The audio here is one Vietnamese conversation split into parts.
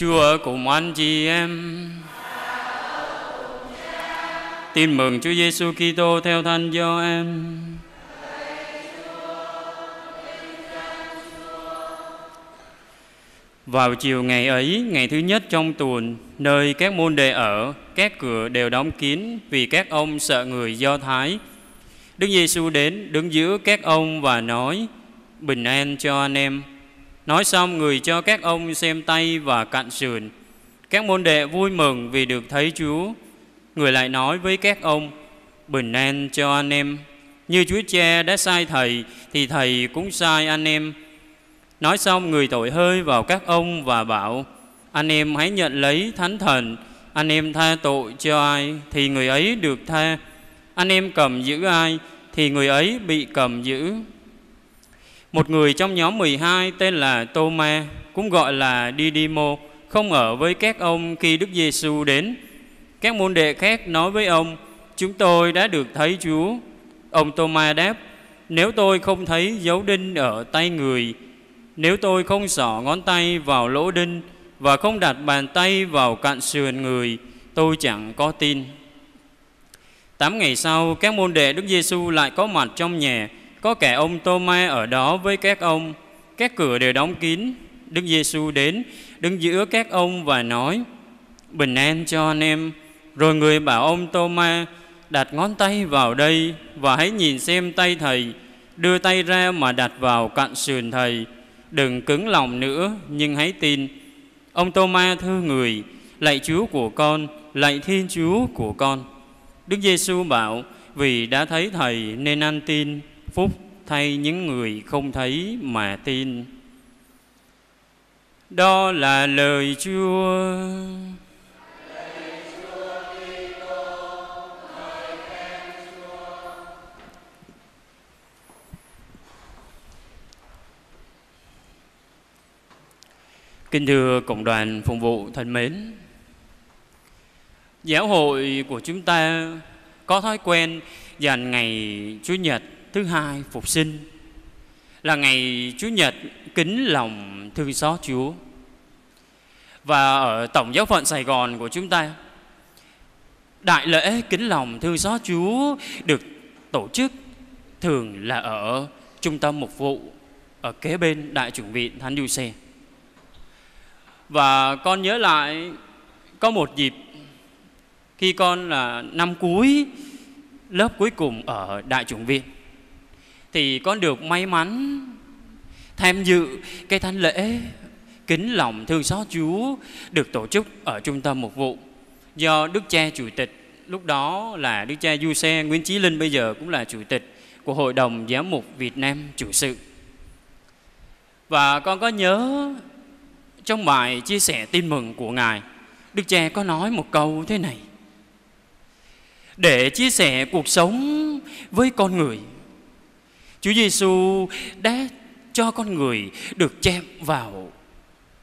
Chúa cùng anh chị em. Tin mừng Chúa Giêsu Kitô theo thanh do em. Vào chiều ngày ấy, ngày thứ nhất trong tuần, nơi các môn đệ ở, các cửa đều đóng kín vì các ông sợ người Do Thái. Đức Giêsu đến đứng giữa các ông và nói: Bình an cho anh em. Nói xong người cho các ông xem tay và cạn sườn Các môn đệ vui mừng vì được thấy Chúa Người lại nói với các ông Bình an cho anh em Như Chúa Cha đã sai thầy Thì thầy cũng sai anh em Nói xong người tội hơi vào các ông và bảo Anh em hãy nhận lấy thánh thần Anh em tha tội cho ai Thì người ấy được tha Anh em cầm giữ ai Thì người ấy bị cầm giữ một người trong nhóm 12 tên là Tô-ma, cũng gọi là Didimo, không ở với các ông khi Đức Giêsu đến. Các môn đệ khác nói với ông, chúng tôi đã được thấy Chúa. Ông Tô-ma đáp, nếu tôi không thấy dấu đinh ở tay người, nếu tôi không xỏ ngón tay vào lỗ đinh và không đặt bàn tay vào cạn sườn người, tôi chẳng có tin. Tám ngày sau, các môn đệ Đức Giêsu lại có mặt trong nhà có kẻ ông Tô-ma ở đó với các ông. Các cửa đều đóng kín. Đức Giêsu đến, đứng giữa các ông và nói: Bình an cho anh em. Rồi người bảo ông Tô-ma đặt ngón tay vào đây và hãy nhìn xem tay thầy, đưa tay ra mà đặt vào cạnh sườn thầy. Đừng cứng lòng nữa, nhưng hãy tin. Ông Tô-ma thưa người: Lạy Chúa của con, lạy Thiên Chúa của con. Đức Giêsu bảo: Vì đã thấy thầy nên an tin phúc thay những người không thấy mà tin đó là lời chúa Kính thưa Cộng đoàn Phục vụ thân mến Giáo hội của chúng ta có thói quen dành ngày Chủ nhật thứ hai phục sinh là ngày Chúa Nhật kính lòng thương xót Chúa. Và ở Tổng giáo phận Sài Gòn của chúng ta, đại lễ kính lòng thương xót Chúa được tổ chức thường là ở trung tâm mục vụ ở kế bên Đại chuẩn viện Thánh Du Xe. Và con nhớ lại có một dịp khi con là năm cuối lớp cuối cùng ở Đại chuẩn viện thì con được may mắn tham dự cái thánh lễ kính lòng thương xót Chúa được tổ chức ở trung tâm mục vụ do Đức Cha Chủ tịch lúc đó là Đức Cha Du Xe Nguyễn Chí Linh bây giờ cũng là Chủ tịch của Hội đồng Giám mục Việt Nam chủ sự. Và con có nhớ trong bài chia sẻ tin mừng của Ngài, Đức Cha có nói một câu thế này. Để chia sẻ cuộc sống với con người Chúa Giêsu đã cho con người được chạm vào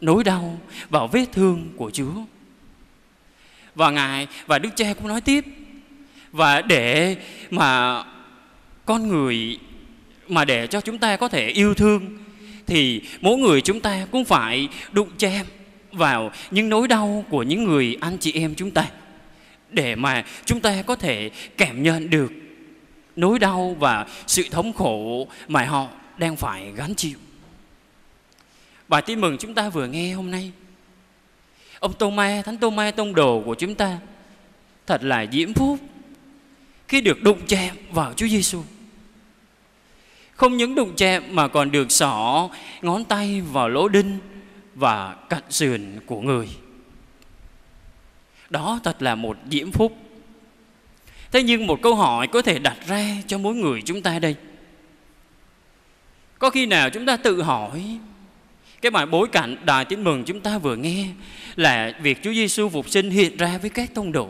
nỗi đau, vào vết thương của Chúa. Và Ngài và Đức Cha cũng nói tiếp và để mà con người mà để cho chúng ta có thể yêu thương thì mỗi người chúng ta cũng phải đụng chạm vào những nỗi đau của những người anh chị em chúng ta để mà chúng ta có thể cảm nhận được nỗi đau và sự thống khổ mà họ đang phải gánh chịu. Bài tin mừng chúng ta vừa nghe hôm nay, ông Tô Mai, Thánh Tô Mai Tông Đồ của chúng ta, thật là diễm phúc khi được đụng chạm vào Chúa Giêsu. Không những đụng chạm mà còn được xỏ ngón tay vào lỗ đinh và cạnh sườn của người. Đó thật là một diễm phúc thế nhưng một câu hỏi có thể đặt ra cho mỗi người chúng ta đây có khi nào chúng ta tự hỏi cái bài bối cảnh đài tin mừng chúng ta vừa nghe là việc Chúa Giêsu phục sinh hiện ra với các tông đồ.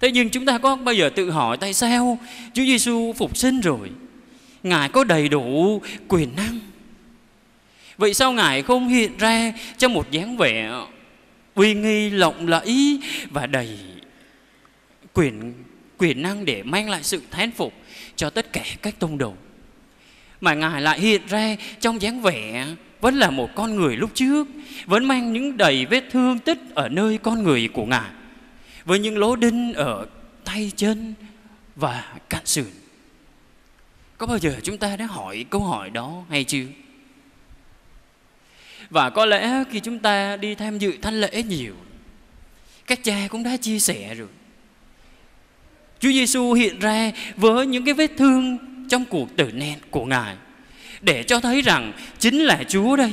Thế nhưng chúng ta có bao giờ tự hỏi tại sao Chúa Giêsu phục sinh rồi, Ngài có đầy đủ quyền năng. Vậy sao Ngài không hiện ra trong một dáng vẻ uy nghi lộng lẫy và đầy quyền quyền năng để mang lại sự thán phục cho tất cả các tông đồ mà ngài lại hiện ra trong dáng vẻ vẫn là một con người lúc trước vẫn mang những đầy vết thương tích ở nơi con người của ngài với những lỗ đinh ở tay chân và cạn sườn có bao giờ chúng ta đã hỏi câu hỏi đó hay chưa và có lẽ khi chúng ta đi tham dự thánh lễ nhiều các cha cũng đã chia sẻ rồi Chúa Giêsu hiện ra với những cái vết thương trong cuộc tử nạn của Ngài để cho thấy rằng chính là Chúa đây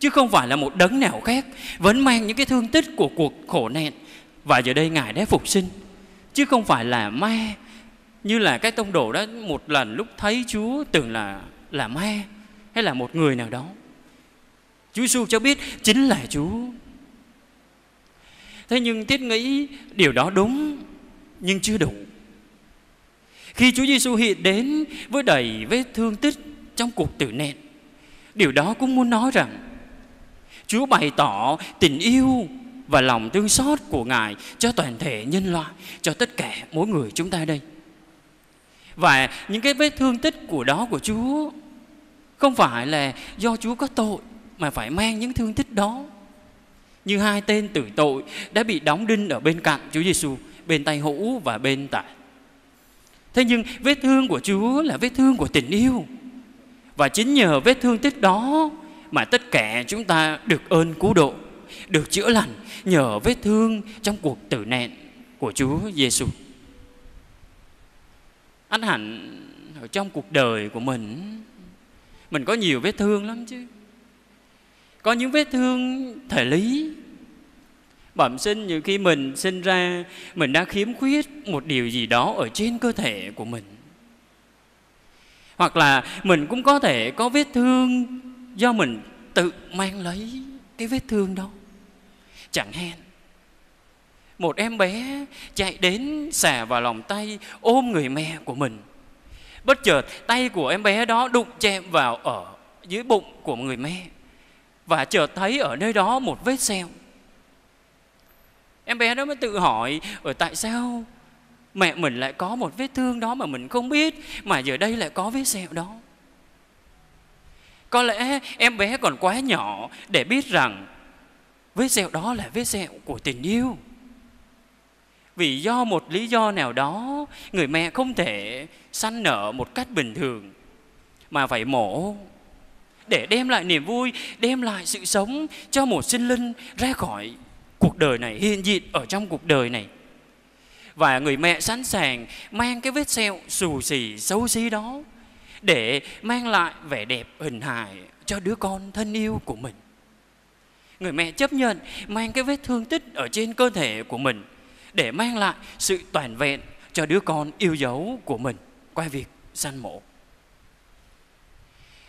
chứ không phải là một đấng nào khác vẫn mang những cái thương tích của cuộc khổ nạn và giờ đây Ngài đã phục sinh chứ không phải là ma như là cái tông đồ đó một lần lúc thấy Chúa tưởng là là ma hay là một người nào đó Chúa Giêsu cho biết chính là Chúa thế nhưng thiết nghĩ điều đó đúng nhưng chưa đủ khi Chúa Giêsu hiện đến với đầy vết thương tích trong cuộc tử nạn điều đó cũng muốn nói rằng Chúa bày tỏ tình yêu và lòng thương xót của Ngài cho toàn thể nhân loại, cho tất cả mỗi người chúng ta đây. Và những cái vết thương tích của đó của Chúa không phải là do Chúa có tội mà phải mang những thương tích đó. Như hai tên tử tội đã bị đóng đinh ở bên cạnh Chúa Giêsu bên tay hữu và bên tả thế nhưng vết thương của chúa là vết thương của tình yêu và chính nhờ vết thương tích đó mà tất cả chúng ta được ơn cứu độ được chữa lành nhờ vết thương trong cuộc tử nạn của Chúa Giêsu. Anh hẳn ở trong cuộc đời của mình mình có nhiều vết thương lắm chứ. Có những vết thương thể lý bẩm sinh nhiều khi mình sinh ra mình đã khiếm khuyết một điều gì đó ở trên cơ thể của mình hoặc là mình cũng có thể có vết thương do mình tự mang lấy cái vết thương đó chẳng hạn một em bé chạy đến xả vào lòng tay ôm người mẹ của mình bất chợt tay của em bé đó đụng chạm vào ở dưới bụng của người mẹ và chợt thấy ở nơi đó một vết sẹo em bé đó mới tự hỏi ở tại sao mẹ mình lại có một vết thương đó mà mình không biết mà giờ đây lại có vết sẹo đó có lẽ em bé còn quá nhỏ để biết rằng vết sẹo đó là vết sẹo của tình yêu vì do một lý do nào đó người mẹ không thể sanh nở một cách bình thường mà phải mổ để đem lại niềm vui đem lại sự sống cho một sinh linh ra khỏi cuộc đời này hiện diện ở trong cuộc đời này và người mẹ sẵn sàng mang cái vết sẹo xù xì xấu xí đó để mang lại vẻ đẹp hình hài cho đứa con thân yêu của mình người mẹ chấp nhận mang cái vết thương tích ở trên cơ thể của mình để mang lại sự toàn vẹn cho đứa con yêu dấu của mình qua việc săn mổ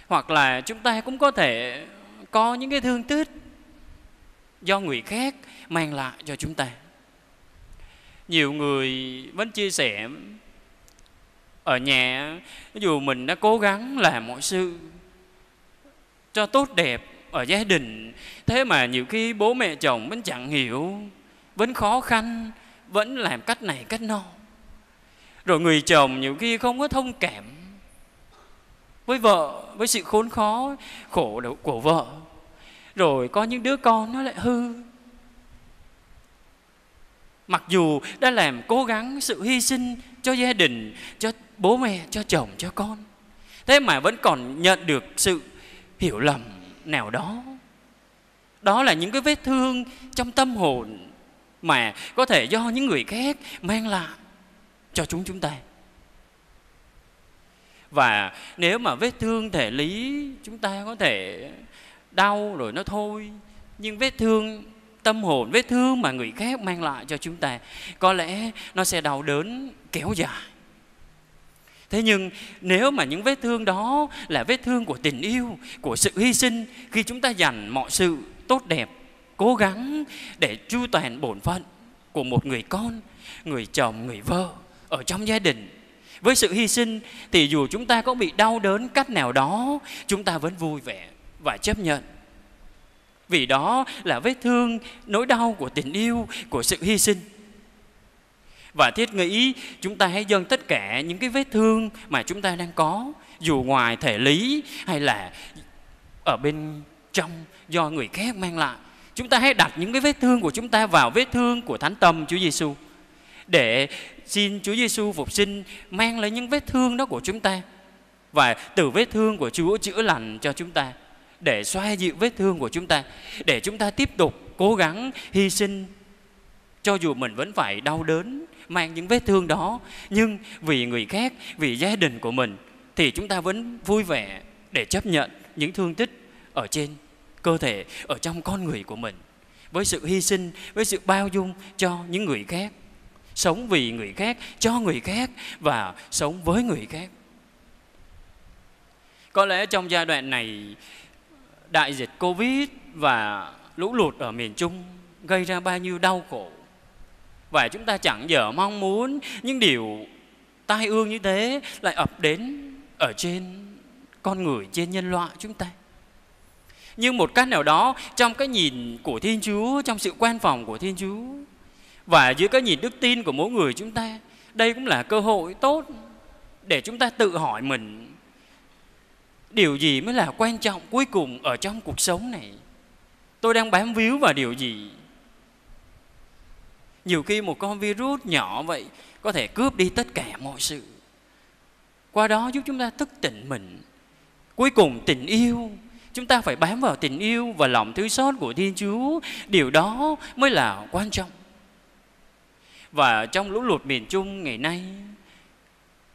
hoặc là chúng ta cũng có thể có những cái thương tích do người khác mang lại cho chúng ta nhiều người vẫn chia sẻ ở nhà dù mình đã cố gắng làm mọi sự cho tốt đẹp ở gia đình thế mà nhiều khi bố mẹ chồng vẫn chẳng hiểu vẫn khó khăn vẫn làm cách này cách nọ rồi người chồng nhiều khi không có thông cảm với vợ với sự khốn khó khổ của vợ rồi có những đứa con nó lại hư mặc dù đã làm cố gắng sự hy sinh cho gia đình cho bố mẹ cho chồng cho con thế mà vẫn còn nhận được sự hiểu lầm nào đó đó là những cái vết thương trong tâm hồn mà có thể do những người khác mang lại cho chúng chúng ta và nếu mà vết thương thể lý chúng ta có thể đau rồi nó thôi nhưng vết thương tâm hồn vết thương mà người khác mang lại cho chúng ta có lẽ nó sẽ đau đớn kéo dài thế nhưng nếu mà những vết thương đó là vết thương của tình yêu của sự hy sinh khi chúng ta dành mọi sự tốt đẹp cố gắng để chu toàn bổn phận của một người con người chồng người vợ ở trong gia đình với sự hy sinh thì dù chúng ta có bị đau đớn cách nào đó chúng ta vẫn vui vẻ và chấp nhận. Vì đó là vết thương, nỗi đau của tình yêu, của sự hy sinh. Và thiết nghĩ chúng ta hãy dâng tất cả những cái vết thương mà chúng ta đang có, dù ngoài thể lý hay là ở bên trong do người khác mang lại. Chúng ta hãy đặt những cái vết thương của chúng ta vào vết thương của Thánh Tâm Chúa Giêsu để xin Chúa Giêsu phục sinh mang lấy những vết thương đó của chúng ta và từ vết thương của Chúa chữa lành cho chúng ta để xoa dịu vết thương của chúng ta để chúng ta tiếp tục cố gắng hy sinh cho dù mình vẫn phải đau đớn mang những vết thương đó nhưng vì người khác vì gia đình của mình thì chúng ta vẫn vui vẻ để chấp nhận những thương tích ở trên cơ thể ở trong con người của mình với sự hy sinh với sự bao dung cho những người khác sống vì người khác cho người khác và sống với người khác có lẽ trong giai đoạn này đại dịch Covid và lũ lụt ở miền Trung gây ra bao nhiêu đau khổ. Và chúng ta chẳng dở mong muốn những điều tai ương như thế lại ập đến ở trên con người, trên nhân loại chúng ta. Nhưng một cách nào đó trong cái nhìn của Thiên Chúa, trong sự quan phòng của Thiên Chúa và dưới cái nhìn đức tin của mỗi người chúng ta, đây cũng là cơ hội tốt để chúng ta tự hỏi mình điều gì mới là quan trọng cuối cùng ở trong cuộc sống này tôi đang bám víu vào điều gì nhiều khi một con virus nhỏ vậy có thể cướp đi tất cả mọi sự qua đó giúp chúng ta thức tỉnh mình cuối cùng tình yêu chúng ta phải bám vào tình yêu và lòng thứ xót của thiên chúa điều đó mới là quan trọng và trong lũ lụt miền trung ngày nay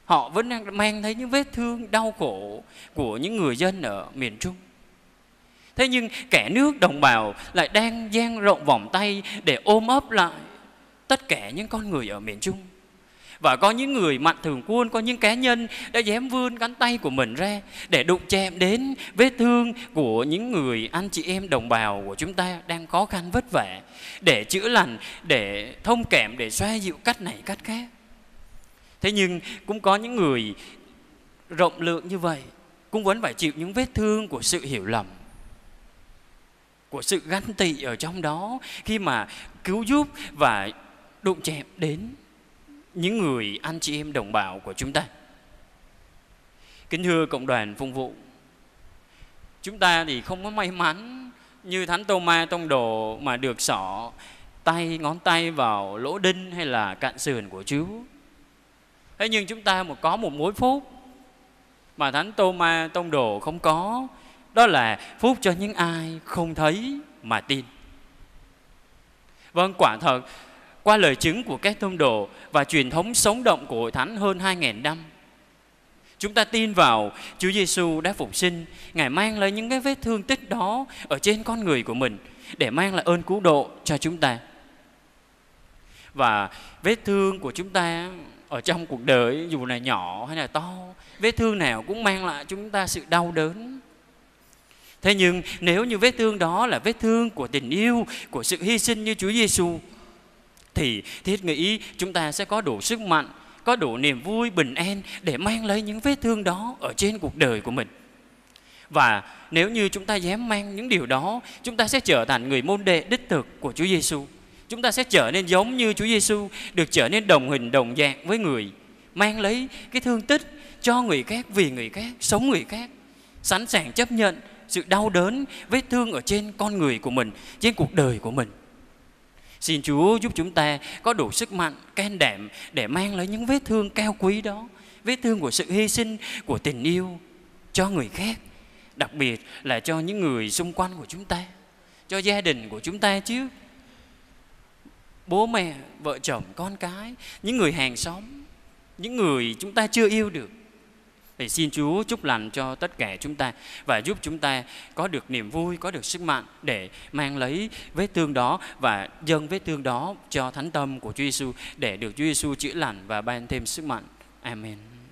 họ vẫn đang mang thấy những vết thương đau khổ của những người dân ở miền Trung. Thế nhưng kẻ nước đồng bào lại đang dang rộng vòng tay để ôm ấp lại tất cả những con người ở miền Trung. Và có những người mạnh thường quân, có những cá nhân đã dám vươn cánh tay của mình ra để đụng chạm đến vết thương của những người anh chị em đồng bào của chúng ta đang khó khăn vất vả để chữa lành, để thông cảm, để xoa dịu cách này cách khác thế nhưng cũng có những người rộng lượng như vậy cũng vẫn phải chịu những vết thương của sự hiểu lầm của sự ganh tị ở trong đó khi mà cứu giúp và đụng chạm đến những người anh chị em đồng bào của chúng ta kính thưa cộng đoàn phụng vụ chúng ta thì không có may mắn như thánh tô ma tông đồ mà được sỏ tay ngón tay vào lỗ đinh hay là cạn sườn của chúa thế nhưng chúng ta mà có một mối phúc mà thánh tô ma tông đồ không có đó là phúc cho những ai không thấy mà tin vâng quả thật qua lời chứng của các tông đồ và truyền thống sống động của hội thánh hơn 2.000 năm Chúng ta tin vào Chúa Giêsu đã phục sinh, Ngài mang lấy những cái vết thương tích đó ở trên con người của mình để mang lại ơn cứu độ cho chúng ta. Và vết thương của chúng ta ở trong cuộc đời dù là nhỏ hay là to vết thương nào cũng mang lại chúng ta sự đau đớn thế nhưng nếu như vết thương đó là vết thương của tình yêu của sự hy sinh như Chúa Giêsu thì thiết nghĩ chúng ta sẽ có đủ sức mạnh có đủ niềm vui bình an để mang lấy những vết thương đó ở trên cuộc đời của mình và nếu như chúng ta dám mang những điều đó chúng ta sẽ trở thành người môn đệ đích thực của Chúa Giêsu chúng ta sẽ trở nên giống như Chúa Giêsu được trở nên đồng hình đồng dạng với người mang lấy cái thương tích cho người khác vì người khác sống người khác sẵn sàng chấp nhận sự đau đớn vết thương ở trên con người của mình trên cuộc đời của mình xin Chúa giúp chúng ta có đủ sức mạnh can đảm để mang lấy những vết thương cao quý đó vết thương của sự hy sinh của tình yêu cho người khác đặc biệt là cho những người xung quanh của chúng ta cho gia đình của chúng ta chứ bố mẹ vợ chồng con cái những người hàng xóm những người chúng ta chưa yêu được để xin Chúa chúc lành cho tất cả chúng ta và giúp chúng ta có được niềm vui, có được sức mạnh để mang lấy vết thương đó và dâng vết thương đó cho thánh tâm của Chúa Giêsu để được Chúa Giêsu chữa lành và ban thêm sức mạnh. Amen.